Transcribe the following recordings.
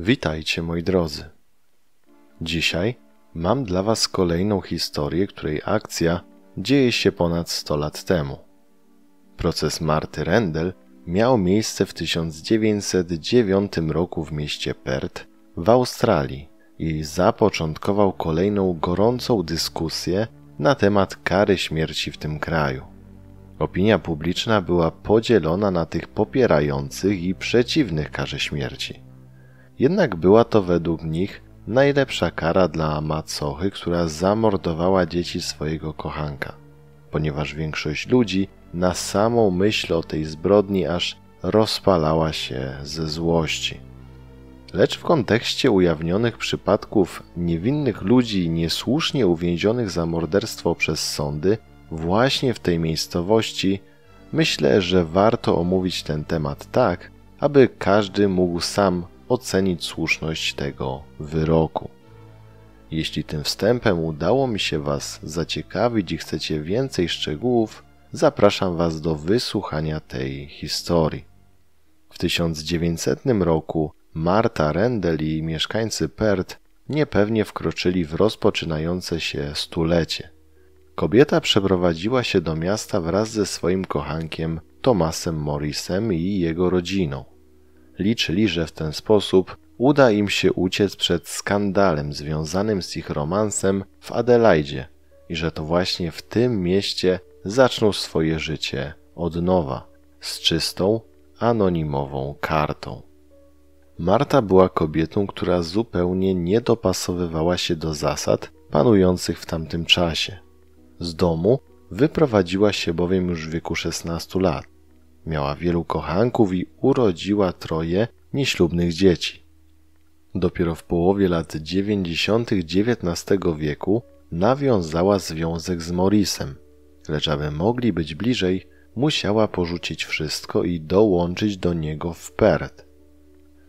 Witajcie moi drodzy. Dzisiaj mam dla Was kolejną historię, której akcja dzieje się ponad 100 lat temu. Proces Marty Rendel miał miejsce w 1909 roku w mieście Perth w Australii i zapoczątkował kolejną gorącą dyskusję na temat kary śmierci w tym kraju. Opinia publiczna była podzielona na tych popierających i przeciwnych karze śmierci. Jednak była to według nich najlepsza kara dla macochy, która zamordowała dzieci swojego kochanka, ponieważ większość ludzi na samą myśl o tej zbrodni aż rozpalała się ze złości. Lecz w kontekście ujawnionych przypadków niewinnych ludzi niesłusznie uwięzionych za morderstwo przez sądy, właśnie w tej miejscowości, myślę, że warto omówić ten temat tak, aby każdy mógł sam ocenić słuszność tego wyroku. Jeśli tym wstępem udało mi się Was zaciekawić i chcecie więcej szczegółów, zapraszam Was do wysłuchania tej historii. W 1900 roku Marta Rendel i mieszkańcy Perth niepewnie wkroczyli w rozpoczynające się stulecie. Kobieta przeprowadziła się do miasta wraz ze swoim kochankiem Tomasem Morrisem i jego rodziną liczyli, że w ten sposób uda im się uciec przed skandalem związanym z ich romansem w Adelaidzie i że to właśnie w tym mieście zaczną swoje życie od nowa, z czystą, anonimową kartą. Marta była kobietą, która zupełnie nie dopasowywała się do zasad panujących w tamtym czasie. Z domu wyprowadziła się bowiem już w wieku 16 lat. Miała wielu kochanków i urodziła troje nieślubnych dzieci. Dopiero w połowie lat 90. XIX wieku nawiązała związek z Morrisem, lecz aby mogli być bliżej, musiała porzucić wszystko i dołączyć do niego w Perth.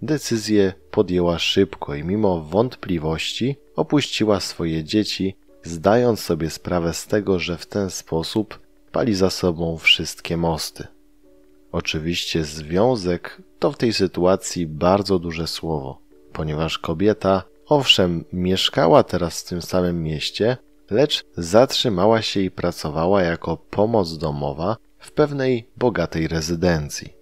Decyzję podjęła szybko i mimo wątpliwości opuściła swoje dzieci, zdając sobie sprawę z tego, że w ten sposób pali za sobą wszystkie mosty. Oczywiście związek to w tej sytuacji bardzo duże słowo, ponieważ kobieta owszem mieszkała teraz w tym samym mieście, lecz zatrzymała się i pracowała jako pomoc domowa w pewnej bogatej rezydencji.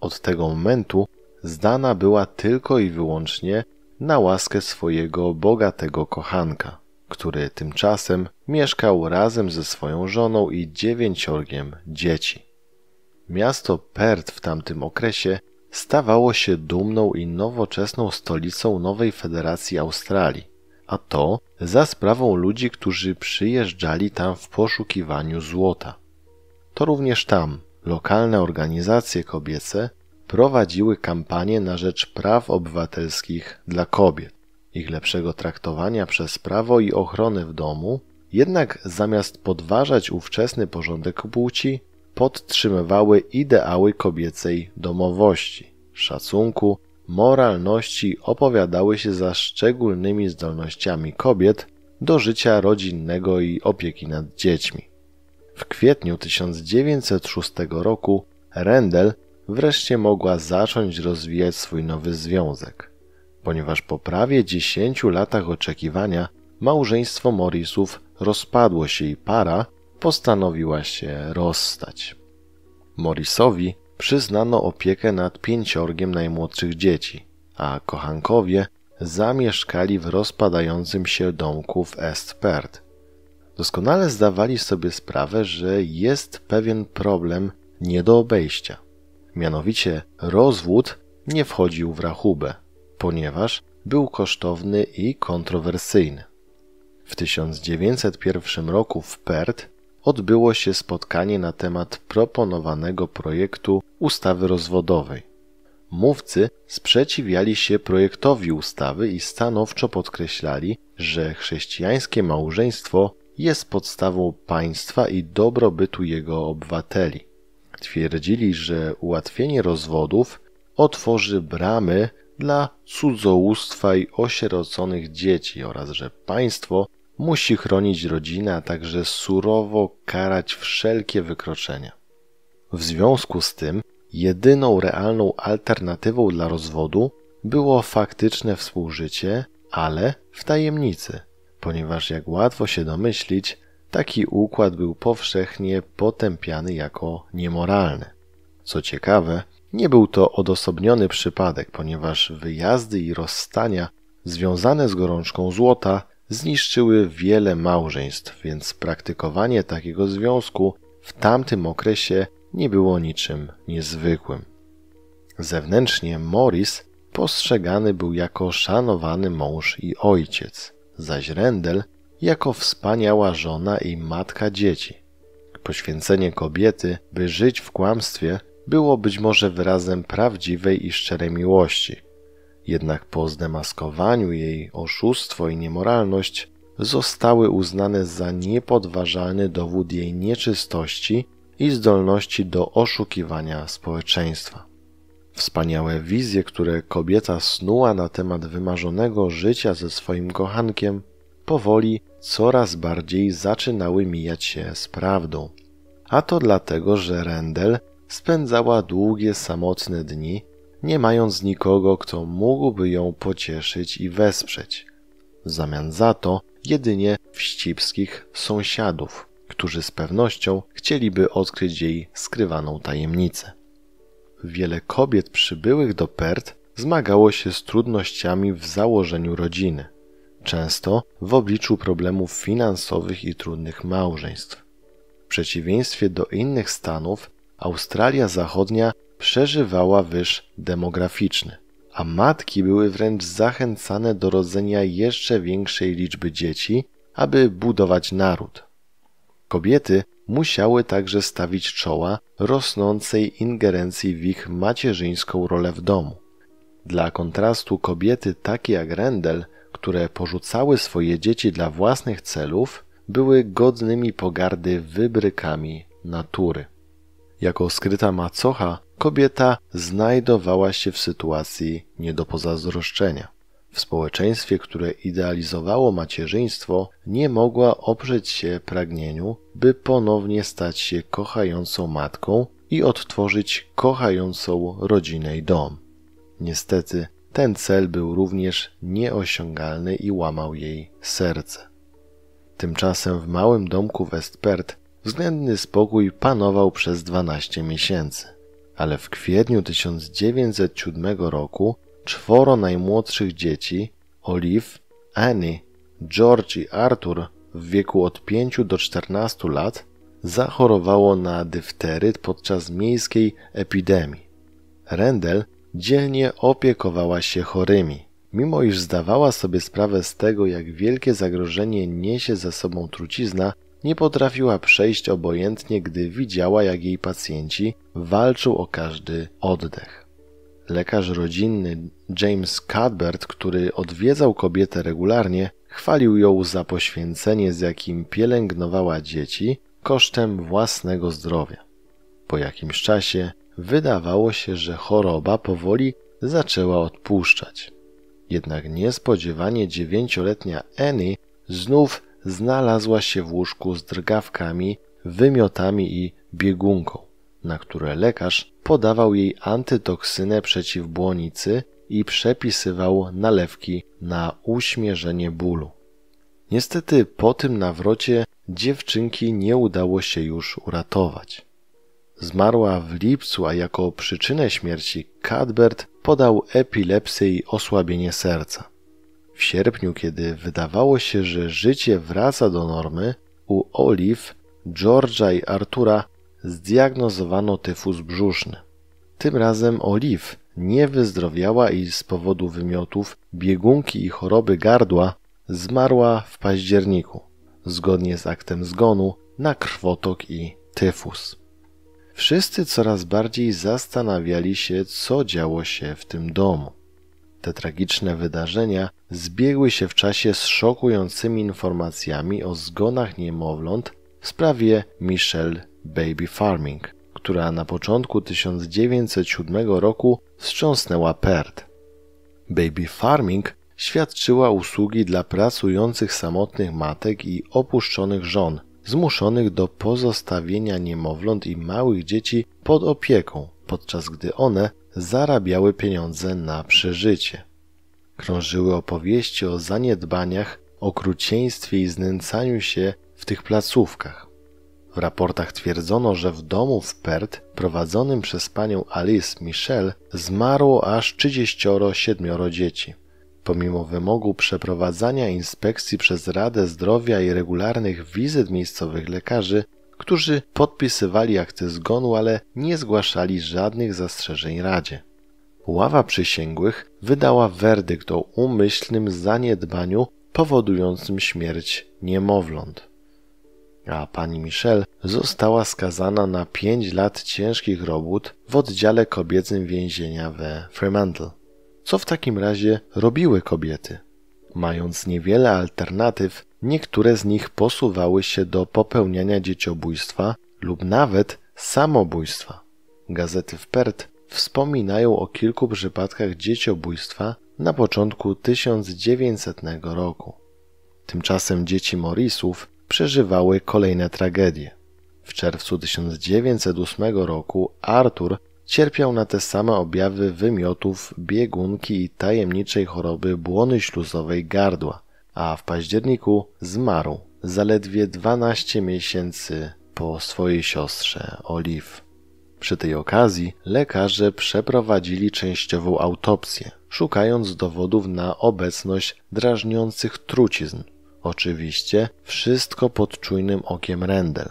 Od tego momentu zdana była tylko i wyłącznie na łaskę swojego bogatego kochanka, który tymczasem mieszkał razem ze swoją żoną i dziewięciorgiem dzieci. Miasto Perth w tamtym okresie stawało się dumną i nowoczesną stolicą nowej Federacji Australii, a to za sprawą ludzi, którzy przyjeżdżali tam w poszukiwaniu złota. To również tam lokalne organizacje kobiece prowadziły kampanię na rzecz praw obywatelskich dla kobiet, ich lepszego traktowania przez prawo i ochrony w domu, jednak zamiast podważać ówczesny porządek płci, podtrzymywały ideały kobiecej domowości, szacunku, moralności opowiadały się za szczególnymi zdolnościami kobiet do życia rodzinnego i opieki nad dziećmi. W kwietniu 1906 roku Rendel wreszcie mogła zacząć rozwijać swój nowy związek. Ponieważ po prawie 10 latach oczekiwania małżeństwo Morisów rozpadło się i para, postanowiła się rozstać. Morrisowi przyznano opiekę nad pięciorgiem najmłodszych dzieci, a kochankowie zamieszkali w rozpadającym się domku w Estpert. Perth. Doskonale zdawali sobie sprawę, że jest pewien problem nie do obejścia. Mianowicie rozwód nie wchodził w rachubę, ponieważ był kosztowny i kontrowersyjny. W 1901 roku w Perth odbyło się spotkanie na temat proponowanego projektu ustawy rozwodowej. Mówcy sprzeciwiali się projektowi ustawy i stanowczo podkreślali, że chrześcijańskie małżeństwo jest podstawą państwa i dobrobytu jego obywateli. Twierdzili, że ułatwienie rozwodów otworzy bramy dla cudzołóstwa i osieroconych dzieci oraz że państwo musi chronić rodzinę, a także surowo karać wszelkie wykroczenia. W związku z tym jedyną realną alternatywą dla rozwodu było faktyczne współżycie, ale w tajemnicy, ponieważ jak łatwo się domyślić, taki układ był powszechnie potępiany jako niemoralny. Co ciekawe, nie był to odosobniony przypadek, ponieważ wyjazdy i rozstania związane z gorączką złota zniszczyły wiele małżeństw, więc praktykowanie takiego związku w tamtym okresie nie było niczym niezwykłym. Zewnętrznie Morris postrzegany był jako szanowany mąż i ojciec, zaś Rendel jako wspaniała żona i matka dzieci. Poświęcenie kobiety, by żyć w kłamstwie, było być może wyrazem prawdziwej i szczerej miłości, jednak po zdemaskowaniu jej oszustwo i niemoralność zostały uznane za niepodważalny dowód jej nieczystości i zdolności do oszukiwania społeczeństwa. Wspaniałe wizje, które kobieta snuła na temat wymarzonego życia ze swoim kochankiem, powoli coraz bardziej zaczynały mijać się z prawdą. A to dlatego, że Rendel spędzała długie samotne dni nie mając nikogo, kto mógłby ją pocieszyć i wesprzeć. W zamian za to jedynie wścibskich sąsiadów, którzy z pewnością chcieliby odkryć jej skrywaną tajemnicę. Wiele kobiet przybyłych do Pert zmagało się z trudnościami w założeniu rodziny, często w obliczu problemów finansowych i trudnych małżeństw. W przeciwieństwie do innych stanów, Australia Zachodnia przeżywała wyż demograficzny, a matki były wręcz zachęcane do rodzenia jeszcze większej liczby dzieci, aby budować naród. Kobiety musiały także stawić czoła rosnącej ingerencji w ich macierzyńską rolę w domu. Dla kontrastu kobiety takie jak Rendel, które porzucały swoje dzieci dla własnych celów, były godnymi pogardy wybrykami natury. Jako skryta macocha kobieta znajdowała się w sytuacji nie do pozazdroszczenia. W społeczeństwie, które idealizowało macierzyństwo, nie mogła oprzeć się pragnieniu, by ponownie stać się kochającą matką i odtworzyć kochającą rodzinę i dom. Niestety, ten cel był również nieosiągalny i łamał jej serce. Tymczasem w małym domku Westpert względny spokój panował przez 12 miesięcy ale w kwietniu 1907 roku czworo najmłodszych dzieci Olive, Annie, George i Arthur w wieku od 5 do 14 lat zachorowało na dyfteryt podczas miejskiej epidemii. Rendel dzielnie opiekowała się chorymi. Mimo iż zdawała sobie sprawę z tego, jak wielkie zagrożenie niesie za sobą trucizna, nie potrafiła przejść obojętnie, gdy widziała, jak jej pacjenci walczą o każdy oddech. Lekarz rodzinny James Cadbert, który odwiedzał kobietę regularnie, chwalił ją za poświęcenie, z jakim pielęgnowała dzieci kosztem własnego zdrowia. Po jakimś czasie wydawało się, że choroba powoli zaczęła odpuszczać. Jednak niespodziewanie dziewięcioletnia Annie znów znalazła się w łóżku z drgawkami, wymiotami i biegunką, na które lekarz podawał jej antytoksynę przeciwbłonicy i przepisywał nalewki na uśmierzenie bólu. Niestety po tym nawrocie dziewczynki nie udało się już uratować. Zmarła w lipcu, a jako przyczynę śmierci Cadbert podał epilepsję i osłabienie serca. W sierpniu, kiedy wydawało się, że życie wraca do normy, u Olive, Georgia i Artura zdiagnozowano tyfus brzuszny. Tym razem Olive nie wyzdrowiała i z powodu wymiotów, biegunki i choroby gardła zmarła w październiku, zgodnie z aktem zgonu na krwotok i tyfus. Wszyscy coraz bardziej zastanawiali się, co działo się w tym domu. Te tragiczne wydarzenia zbiegły się w czasie z szokującymi informacjami o zgonach niemowląt w sprawie Michelle Baby Farming, która na początku 1907 roku wstrząsnęła Perth. Baby Farming świadczyła usługi dla pracujących samotnych matek i opuszczonych żon, zmuszonych do pozostawienia niemowląt i małych dzieci pod opieką, podczas gdy one zarabiały pieniądze na przeżycie. Krążyły opowieści o zaniedbaniach, okrucieństwie i znęcaniu się w tych placówkach. W raportach twierdzono, że w domu w Perth prowadzonym przez panią Alice Michel zmarło aż 37 dzieci. Pomimo wymogu przeprowadzania inspekcji przez Radę Zdrowia i regularnych wizyt miejscowych lekarzy, którzy podpisywali akty zgonu, ale nie zgłaszali żadnych zastrzeżeń Radzie. Ława przysięgłych wydała werdykt o umyślnym zaniedbaniu powodującym śmierć niemowląt. A pani Michel została skazana na pięć lat ciężkich robót w oddziale kobiecym więzienia we Fremantle. Co w takim razie robiły kobiety? Mając niewiele alternatyw, Niektóre z nich posuwały się do popełniania dzieciobójstwa lub nawet samobójstwa. Gazety w Pert wspominają o kilku przypadkach dzieciobójstwa na początku 1900 roku. Tymczasem dzieci Morisów przeżywały kolejne tragedie. W czerwcu 1908 roku Arthur cierpiał na te same objawy wymiotów, biegunki i tajemniczej choroby błony śluzowej gardła a w październiku zmarł zaledwie 12 miesięcy po swojej siostrze Olive. Przy tej okazji lekarze przeprowadzili częściową autopsję, szukając dowodów na obecność drażniących trucizn. Oczywiście wszystko pod czujnym okiem Rendel.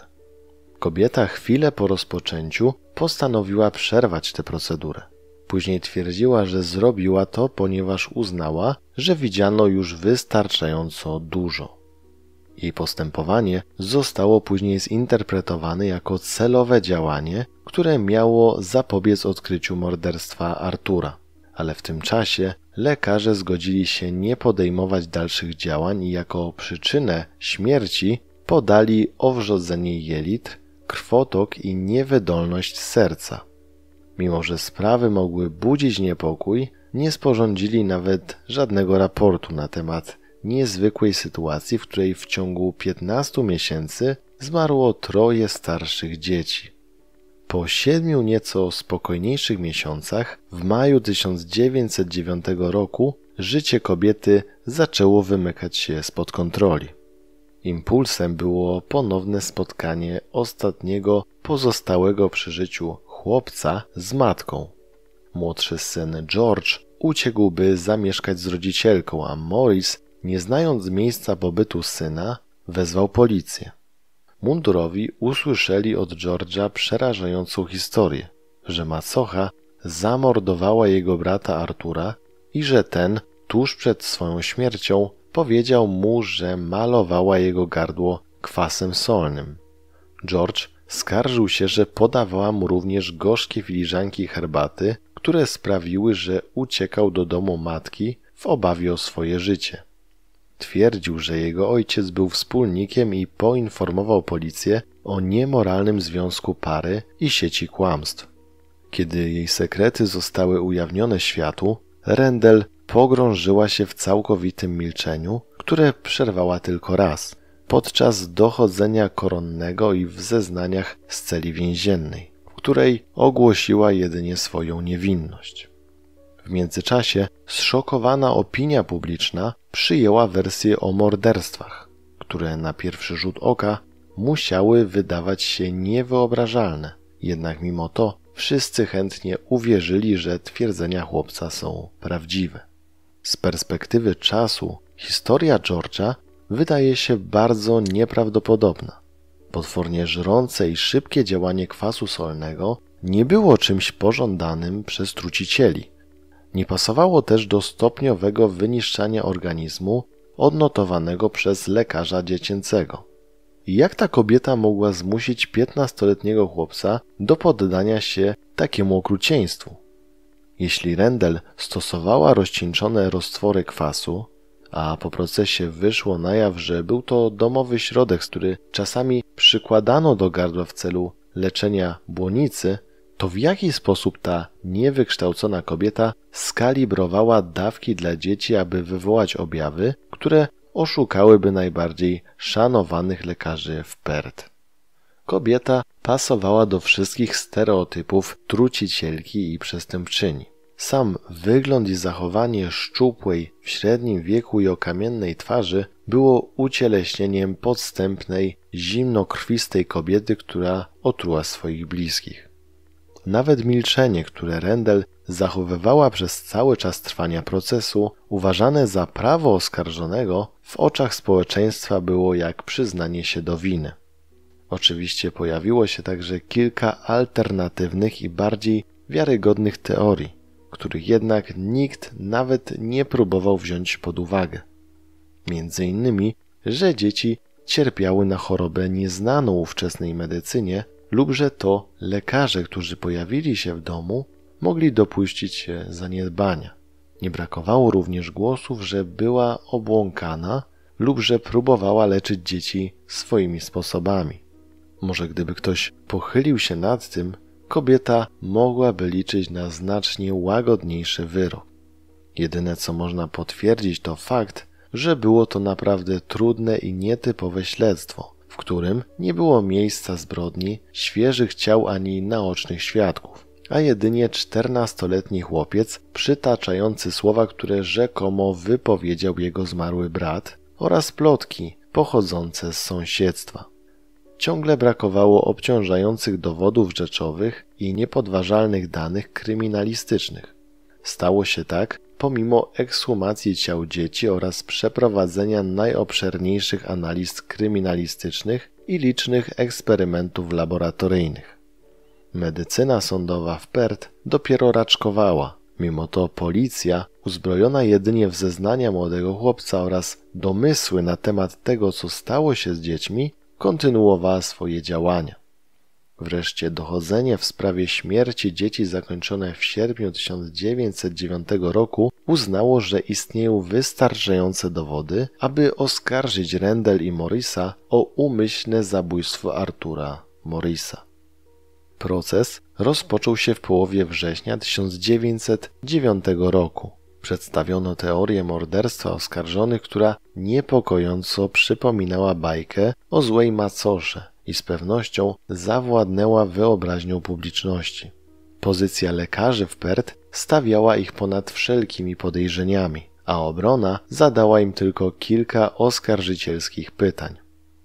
Kobieta chwilę po rozpoczęciu postanowiła przerwać tę procedurę. Później twierdziła, że zrobiła to, ponieważ uznała, że widziano już wystarczająco dużo. Jej postępowanie zostało później zinterpretowane jako celowe działanie, które miało zapobiec odkryciu morderstwa Artura. Ale w tym czasie lekarze zgodzili się nie podejmować dalszych działań i jako przyczynę śmierci podali owrzodzenie jelit, krwotok i niewydolność serca. Mimo, że sprawy mogły budzić niepokój, nie sporządzili nawet żadnego raportu na temat niezwykłej sytuacji, w której w ciągu 15 miesięcy zmarło troje starszych dzieci. Po siedmiu nieco spokojniejszych miesiącach, w maju 1909 roku, życie kobiety zaczęło wymykać się spod kontroli. Impulsem było ponowne spotkanie ostatniego pozostałego przy życiu chłopca z matką, Młodszy syn George uciekłby zamieszkać z rodzicielką, a Morris, nie znając miejsca pobytu syna, wezwał policję. Mundurowi usłyszeli od George'a przerażającą historię, że macocha zamordowała jego brata Artura i że ten, tuż przed swoją śmiercią, powiedział mu, że malowała jego gardło kwasem solnym. George skarżył się, że podawała mu również gorzkie filiżanki herbaty które sprawiły, że uciekał do domu matki w obawie o swoje życie. Twierdził, że jego ojciec był wspólnikiem i poinformował policję o niemoralnym związku pary i sieci kłamstw. Kiedy jej sekrety zostały ujawnione światu, Rendel pogrążyła się w całkowitym milczeniu, które przerwała tylko raz podczas dochodzenia koronnego i w zeznaniach z celi więziennej której ogłosiła jedynie swoją niewinność. W międzyczasie zszokowana opinia publiczna przyjęła wersję o morderstwach, które na pierwszy rzut oka musiały wydawać się niewyobrażalne. Jednak mimo to wszyscy chętnie uwierzyli, że twierdzenia chłopca są prawdziwe. Z perspektywy czasu historia George'a wydaje się bardzo nieprawdopodobna. Potwornie żrące i szybkie działanie kwasu solnego nie było czymś pożądanym przez trucicieli. Nie pasowało też do stopniowego wyniszczania organizmu odnotowanego przez lekarza dziecięcego. I jak ta kobieta mogła zmusić 15-letniego chłopca do poddania się takiemu okrucieństwu? Jeśli Rendel stosowała rozcieńczone roztwory kwasu, a po procesie wyszło na jaw, że był to domowy środek, który czasami przykładano do gardła w celu leczenia błonicy, to w jaki sposób ta niewykształcona kobieta skalibrowała dawki dla dzieci, aby wywołać objawy, które oszukałyby najbardziej szanowanych lekarzy w PERT. Kobieta pasowała do wszystkich stereotypów trucicielki i przestępczyni. Sam wygląd i zachowanie szczupłej w średnim wieku i okamiennej twarzy było ucieleśnieniem podstępnej, zimnokrwistej kobiety, która otruła swoich bliskich. Nawet milczenie, które Rendel zachowywała przez cały czas trwania procesu, uważane za prawo oskarżonego, w oczach społeczeństwa było jak przyznanie się do winy. Oczywiście pojawiło się także kilka alternatywnych i bardziej wiarygodnych teorii których jednak nikt nawet nie próbował wziąć pod uwagę. Między innymi, że dzieci cierpiały na chorobę nieznaną ówczesnej medycynie lub że to lekarze, którzy pojawili się w domu, mogli dopuścić się zaniedbania. Nie brakowało również głosów, że była obłąkana lub że próbowała leczyć dzieci swoimi sposobami. Może gdyby ktoś pochylił się nad tym, kobieta mogłaby liczyć na znacznie łagodniejszy wyrok. Jedyne co można potwierdzić to fakt, że było to naprawdę trudne i nietypowe śledztwo, w którym nie było miejsca zbrodni, świeżych ciał ani naocznych świadków, a jedynie czternastoletni chłopiec przytaczający słowa, które rzekomo wypowiedział jego zmarły brat oraz plotki pochodzące z sąsiedztwa ciągle brakowało obciążających dowodów rzeczowych i niepodważalnych danych kryminalistycznych. Stało się tak pomimo ekshumacji ciał dzieci oraz przeprowadzenia najobszerniejszych analiz kryminalistycznych i licznych eksperymentów laboratoryjnych. Medycyna sądowa w Perth dopiero raczkowała, mimo to policja, uzbrojona jedynie w zeznania młodego chłopca oraz domysły na temat tego, co stało się z dziećmi, kontynuowała swoje działania. Wreszcie dochodzenie w sprawie śmierci dzieci zakończone w sierpniu 1909 roku uznało, że istnieją wystarczające dowody, aby oskarżyć Rendel i Morisa o umyślne zabójstwo Artura Morisa. Proces rozpoczął się w połowie września 1909 roku. Przedstawiono teorię morderstwa oskarżonych, która niepokojąco przypominała bajkę o złej macosze i z pewnością zawładnęła wyobraźnią publiczności. Pozycja lekarzy w Pert stawiała ich ponad wszelkimi podejrzeniami, a obrona zadała im tylko kilka oskarżycielskich pytań.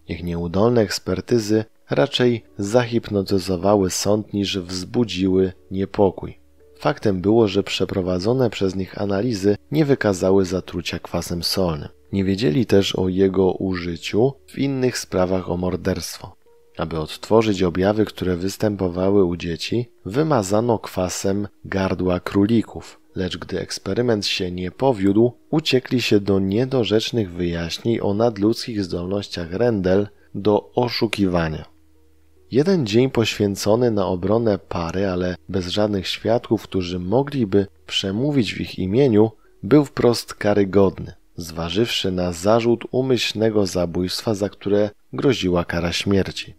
Ich nieudolne ekspertyzy raczej zahipnotyzowały sąd niż wzbudziły niepokój. Faktem było, że przeprowadzone przez nich analizy nie wykazały zatrucia kwasem solnym. Nie wiedzieli też o jego użyciu w innych sprawach o morderstwo. Aby odtworzyć objawy, które występowały u dzieci, wymazano kwasem gardła królików, lecz gdy eksperyment się nie powiódł, uciekli się do niedorzecznych wyjaśnień o nadludzkich zdolnościach Rendel do oszukiwania. Jeden dzień poświęcony na obronę pary, ale bez żadnych świadków, którzy mogliby przemówić w ich imieniu, był wprost karygodny, zważywszy na zarzut umyślnego zabójstwa, za które groziła kara śmierci.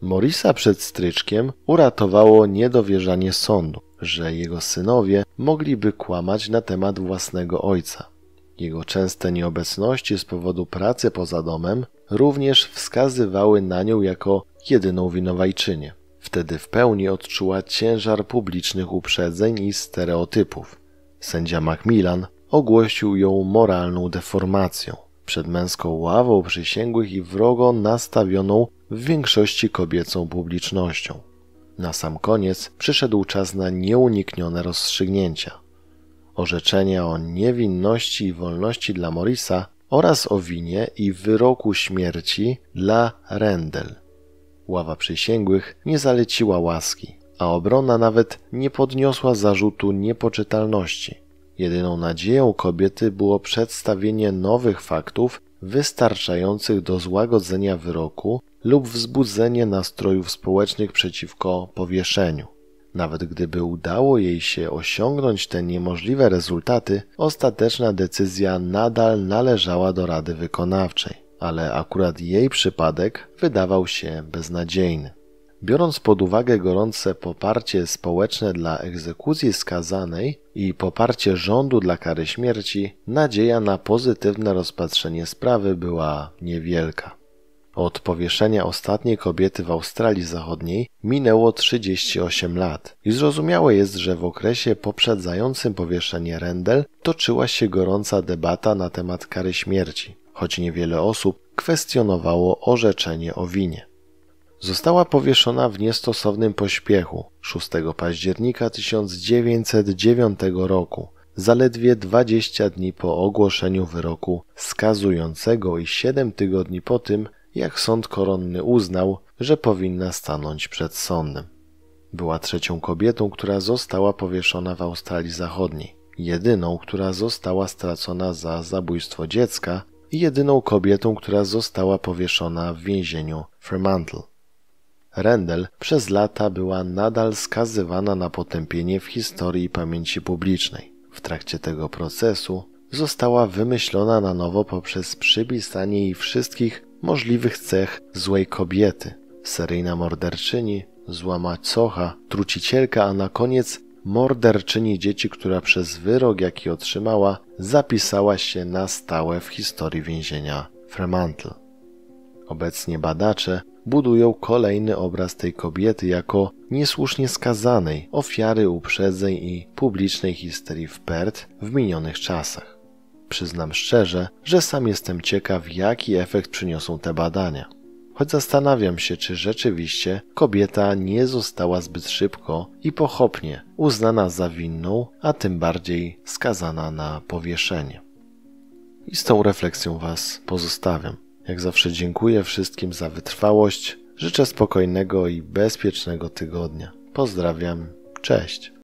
Morisa przed stryczkiem uratowało niedowierzanie sądu, że jego synowie mogliby kłamać na temat własnego ojca. Jego częste nieobecności z powodu pracy poza domem również wskazywały na nią jako jedyną winowajczynię. Wtedy w pełni odczuła ciężar publicznych uprzedzeń i stereotypów. Sędzia Macmillan ogłosił ją moralną deformacją przed męską ławą przysięgłych i wrogo nastawioną w większości kobiecą publicznością. Na sam koniec przyszedł czas na nieuniknione rozstrzygnięcia. Orzeczenia o niewinności i wolności dla Morisa oraz o winie i wyroku śmierci dla Rendel ława przysięgłych nie zaleciła łaski, a obrona nawet nie podniosła zarzutu niepoczytalności. Jedyną nadzieją kobiety było przedstawienie nowych faktów wystarczających do złagodzenia wyroku lub wzbudzenie nastrojów społecznych przeciwko powieszeniu. Nawet gdyby udało jej się osiągnąć te niemożliwe rezultaty, ostateczna decyzja nadal należała do Rady Wykonawczej ale akurat jej przypadek wydawał się beznadziejny. Biorąc pod uwagę gorące poparcie społeczne dla egzekucji skazanej i poparcie rządu dla kary śmierci, nadzieja na pozytywne rozpatrzenie sprawy była niewielka. Od powieszenia ostatniej kobiety w Australii Zachodniej minęło 38 lat i zrozumiałe jest, że w okresie poprzedzającym powieszenie Rendel toczyła się gorąca debata na temat kary śmierci choć niewiele osób kwestionowało orzeczenie o winie. Została powieszona w niestosownym pośpiechu 6 października 1909 roku, zaledwie 20 dni po ogłoszeniu wyroku skazującego i 7 tygodni po tym, jak sąd koronny uznał, że powinna stanąć przed sądem. Była trzecią kobietą, która została powieszona w Australii Zachodniej, jedyną, która została stracona za zabójstwo dziecka i jedyną kobietą, która została powieszona w więzieniu Fremantle. Rendell przez lata była nadal skazywana na potępienie w historii pamięci publicznej. W trakcie tego procesu została wymyślona na nowo poprzez przypisanie jej wszystkich możliwych cech złej kobiety. Seryjna morderczyni, złamacocha, trucicielka, a na koniec morderczyni dzieci, która przez wyrok, jaki otrzymała, zapisała się na stałe w historii więzienia Fremantle. Obecnie badacze budują kolejny obraz tej kobiety jako niesłusznie skazanej, ofiary uprzedzeń i publicznej histerii w Perth w minionych czasach. Przyznam szczerze, że sam jestem ciekaw, jaki efekt przyniosą te badania choć zastanawiam się, czy rzeczywiście kobieta nie została zbyt szybko i pochopnie uznana za winną, a tym bardziej skazana na powieszenie. I z tą refleksją Was pozostawiam. Jak zawsze dziękuję wszystkim za wytrwałość. Życzę spokojnego i bezpiecznego tygodnia. Pozdrawiam. Cześć.